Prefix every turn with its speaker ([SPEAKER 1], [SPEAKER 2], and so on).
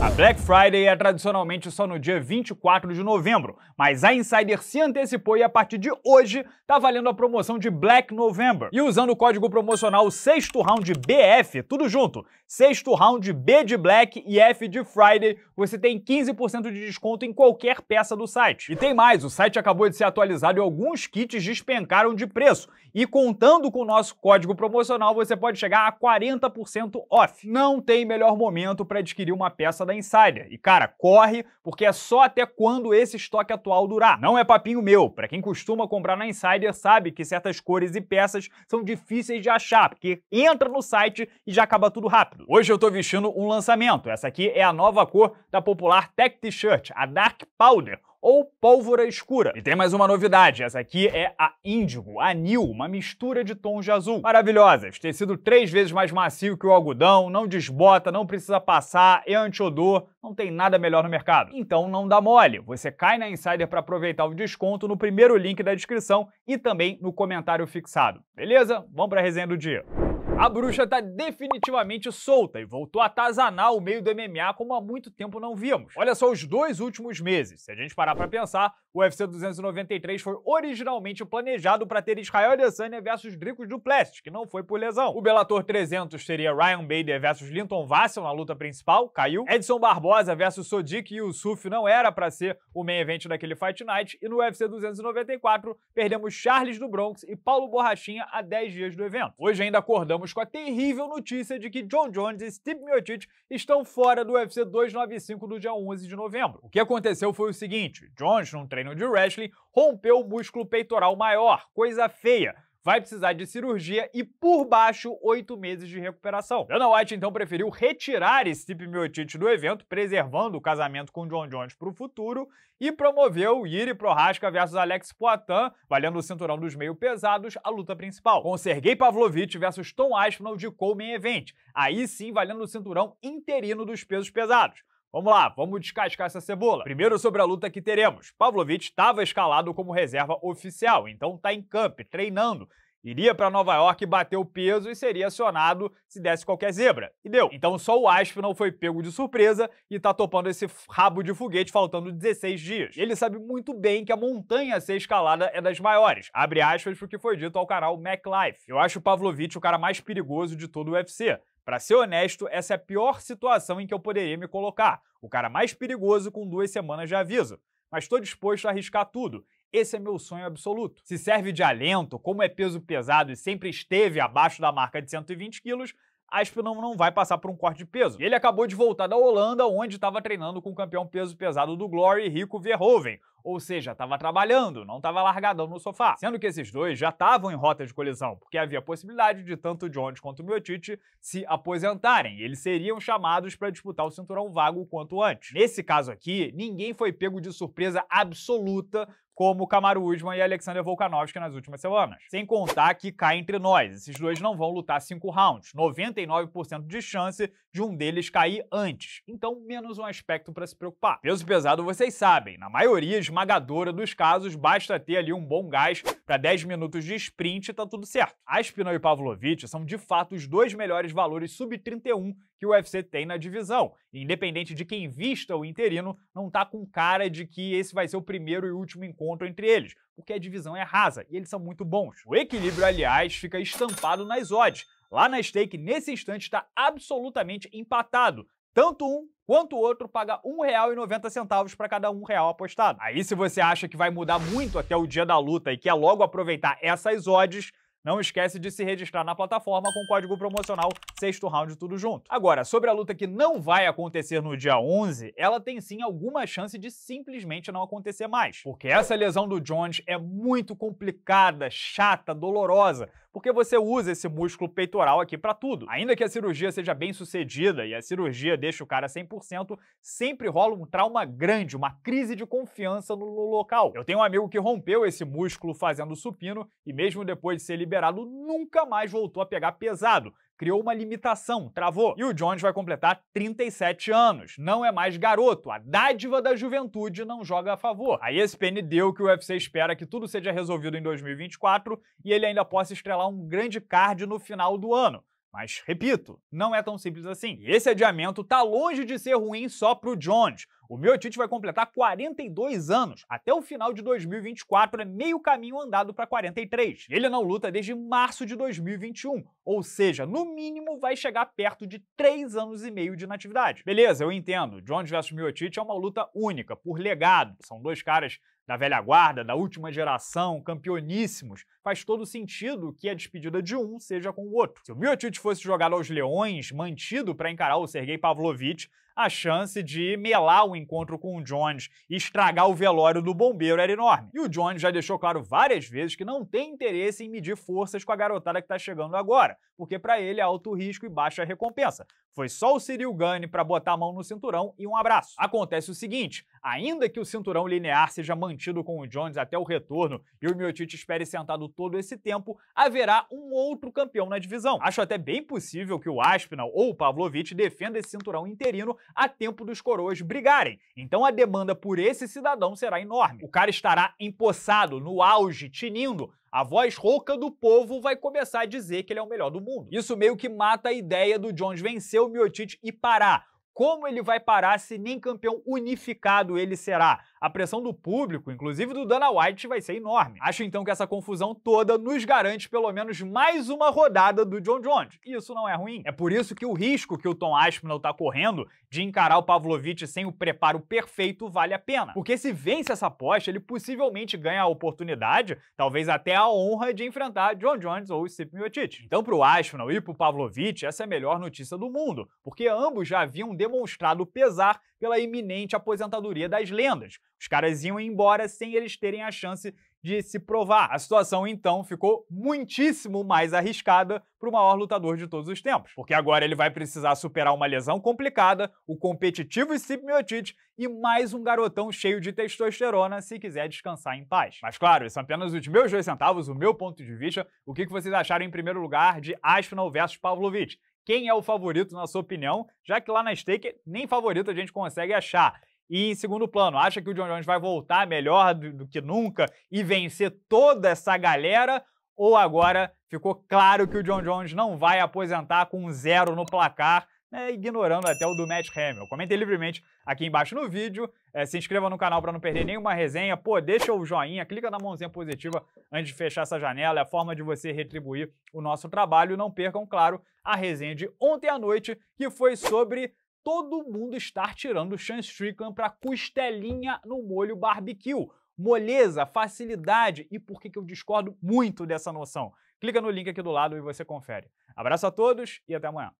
[SPEAKER 1] A Black Friday é tradicionalmente só no dia 24 de novembro, mas a Insider se antecipou e a partir de hoje tá valendo a promoção de Black November. E usando o código promocional sexto round BF, tudo junto, sexto round B de Black e F de Friday, você tem 15% de desconto em qualquer peça do site. E tem mais, o site acabou de ser atualizado e alguns kits despencaram de preço. E contando com o nosso código promocional, você pode chegar a 40% off. Não tem melhor momento para adquirir uma peça da Insider. E cara, corre, porque é só até quando esse estoque atual durar. Não é papinho meu. Para quem costuma comprar na Insider, sabe que certas cores e peças são difíceis de achar, porque entra no site e já acaba tudo rápido. Hoje eu estou vestindo um lançamento. Essa aqui é a nova cor da popular Tech T-shirt, a Dark Powder ou pólvora escura. E tem mais uma novidade, essa aqui é a índigo, a anil, uma mistura de tons de azul. Maravilhosas, tecido três vezes mais macio que o algodão, não desbota, não precisa passar, é antiodor, não tem nada melhor no mercado. Então não dá mole, você cai na Insider para aproveitar o desconto no primeiro link da descrição e também no comentário fixado. Beleza? Vamos para a resenha do dia. A bruxa tá definitivamente solta e voltou a atazanar o meio do MMA como há muito tempo não víamos. Olha só os dois últimos meses. Se a gente parar para pensar, o UFC 293 foi originalmente planejado para ter Israel Adesanya versus Dricos Duplessis, que não foi por lesão. O Bellator 300 seria Ryan Bader versus Linton Vassell na luta principal, caiu. Edson Barbosa versus Sodiq Yusuf não era para ser o main event daquele Fight Night e no UFC 294 perdemos Charles do Bronx e Paulo Borrachinha a 10 dias do evento. Hoje ainda acordamos ficamos com a terrível notícia de que John Jones e Steve Miocic estão fora do UFC 295 do dia 11 de novembro. O que aconteceu foi o seguinte: Jones, num treino de wrestling, rompeu o músculo peitoral maior, coisa feia vai precisar de cirurgia e, por baixo, oito meses de recuperação. Dana White então preferiu retirar Stipe Miocic do evento, preservando o casamento com John Jones para o futuro e promoveu Yuri Prohaska versus Alex Poitin, valendo o cinturão dos meio pesados, a luta principal. Com Sergei Pavlovich versus Tom Aspinall de Coleman Event, aí sim valendo o cinturão interino dos pesos pesados. Vamos lá, vamos descascar essa cebola. Primeiro sobre a luta que teremos. Pavlovich estava escalado como reserva oficial, então está em camp, treinando. Iria para Nova York bater o peso e seria acionado se desse qualquer zebra. E deu. Então só o não foi pego de surpresa e tá topando esse rabo de foguete faltando 16 dias. Ele sabe muito bem que a montanha a ser escalada é das maiores. Abre aspas porque foi dito ao canal MacLife. Eu acho o Pavlovich o cara mais perigoso de todo o UFC. Para ser honesto, essa é a pior situação em que eu poderia me colocar. O cara mais perigoso com duas semanas de aviso. Mas estou disposto a arriscar tudo. Esse é meu sonho absoluto. Se serve de alento, como é peso pesado e sempre esteve abaixo da marca de 120 quilos, Aspinall não vai passar por um corte de peso. E ele acabou de voltar da Holanda, onde estava treinando com o campeão peso pesado do Glory, Rico Verhoeven. Ou seja, estava trabalhando, não estava largadão no sofá. Sendo que esses dois já estavam em rota de colisão, porque havia possibilidade de tanto Jones quanto Miotite se aposentarem. eles seriam chamados para disputar o cinturão vago o quanto antes. Nesse caso aqui, ninguém foi pego de surpresa absoluta como Kamaru Usman e Alexander Volkanovski nas últimas semanas. Sem contar que cai entre nós, esses dois não vão lutar cinco rounds, 99% de chance de um deles cair antes. Então, menos um aspecto para se preocupar. Peso pesado, vocês sabem, na maioria esmagadora dos casos, basta ter ali um bom gás para 10 minutos de sprint e tá tudo certo. Aspinall e Pavlovich são de fato os dois melhores valores sub-31 que o UFC tem na divisão. independente de quem vista o interino, não tá com cara de que esse vai ser o primeiro e último encontro entre eles, porque a divisão é rasa e eles são muito bons. O equilíbrio, aliás, fica estampado nas odds. Lá na stake, nesse instante, está absolutamente empatado. Tanto um quanto o outro paga R$1,90 1,90 para cada um real apostado. Aí, se você acha que vai mudar muito até o dia da luta e quer logo aproveitar essas odds, não esquece de se registrar na plataforma com o código promocional sexto round tudo junto. Agora, sobre a luta que não vai acontecer no dia 11, ela tem sim alguma chance de simplesmente não acontecer mais, porque essa lesão do Jones é muito complicada, chata, dolorosa porque você usa esse músculo peitoral aqui para tudo. Ainda que a cirurgia seja bem sucedida e a cirurgia deixe o cara 100%, sempre rola um trauma grande, uma crise de confiança no local. Eu tenho um amigo que rompeu esse músculo fazendo supino e mesmo depois de ser liberado nunca mais voltou a pegar pesado, criou uma limitação, travou. E o Jones vai completar 37 anos, não é mais garoto, a dádiva da juventude não joga a favor. A ESPN deu que o UFC espera que tudo seja resolvido em 2024 e ele ainda possa estrelar um grande card no final do ano. Mas, repito, não é tão simples assim. E esse adiamento tá longe de ser ruim só pro Jones. O Miotite vai completar 42 anos. Até o final de 2024 é meio caminho andado para 43. Ele não luta desde março de 2021, ou seja, no mínimo vai chegar perto de 3 anos e meio de inatividade. Beleza, eu entendo. Jones vs Miotite é uma luta única, por legado. São dois caras da velha guarda, da última geração, campeoníssimos, faz todo sentido que a despedida de um seja com o outro. Se o Miocic fosse jogado aos leões, mantido para encarar o Sergei Pavlovich, a chance de melar o encontro com o Jones e estragar o velório do bombeiro era enorme. E o Jones já deixou claro várias vezes que não tem interesse em medir forças com a garotada que está chegando agora, porque para ele é alto risco e baixa recompensa. Foi só o Cyril Gane para botar a mão no cinturão e um abraço. Acontece o seguinte, ainda que o cinturão linear seja mantido com o Jones até o retorno e o Miotite espere sentado todo esse tempo, haverá um outro campeão na divisão. Acho até bem possível que o Aspinall ou o Pavlovich defenda esse cinturão interino a tempo dos coroas brigarem. Então a demanda por esse cidadão será enorme. O cara estará empossado, no auge, tinindo, a voz rouca do povo vai começar a dizer que ele é o melhor do mundo. Isso meio que mata a ideia do Jones vencer o Miotite e parar. Como ele vai parar se nem campeão unificado ele será? a pressão do público, inclusive do Dana White, vai ser enorme. Acho então que essa confusão toda nos garante pelo menos mais uma rodada do John Jones. Isso não é ruim. É por isso que o risco que o Tom Aspinall tá correndo de encarar o Pavlovich sem o preparo perfeito vale a pena. Porque se vence essa aposta, ele possivelmente ganha a oportunidade, talvez até a honra de enfrentar John Jones ou Steve Miocic. Então pro Aspinall e pro Pavlovich, essa é a melhor notícia do mundo, porque ambos já haviam demonstrado pesar pela iminente aposentadoria das lendas. Os caras iam embora sem eles terem a chance de se provar. A situação então ficou muitíssimo mais arriscada para o maior lutador de todos os tempos, porque agora ele vai precisar superar uma lesão complicada, o competitivo Stipe e mais um garotão cheio de testosterona se quiser descansar em paz. Mas claro, isso são é apenas os meus dois centavos, o meu ponto de vista. O que vocês acharam em primeiro lugar de Aspinall versus Pavlovich? quem é o favorito, na sua opinião, já que lá na stake nem favorito a gente consegue achar. E em segundo plano, acha que o John Jones vai voltar melhor do, do que nunca e vencer toda essa galera? Ou agora ficou claro que o John Jones não vai aposentar com zero no placar? né, ignorando até o do Matt Hamill. Comentem livremente aqui embaixo no vídeo, é, se inscreva no canal para não perder nenhuma resenha, pô, deixa o joinha, clica na mãozinha positiva antes de fechar essa janela, é a forma de você retribuir o nosso trabalho. Não percam, claro, a resenha de ontem à noite, que foi sobre todo mundo estar tirando o Sean Strickland para costelinha no molho barbecue. Moleza, facilidade e por que, que eu discordo muito dessa noção? Clica no link aqui do lado e você confere. Abraço a todos e até amanhã.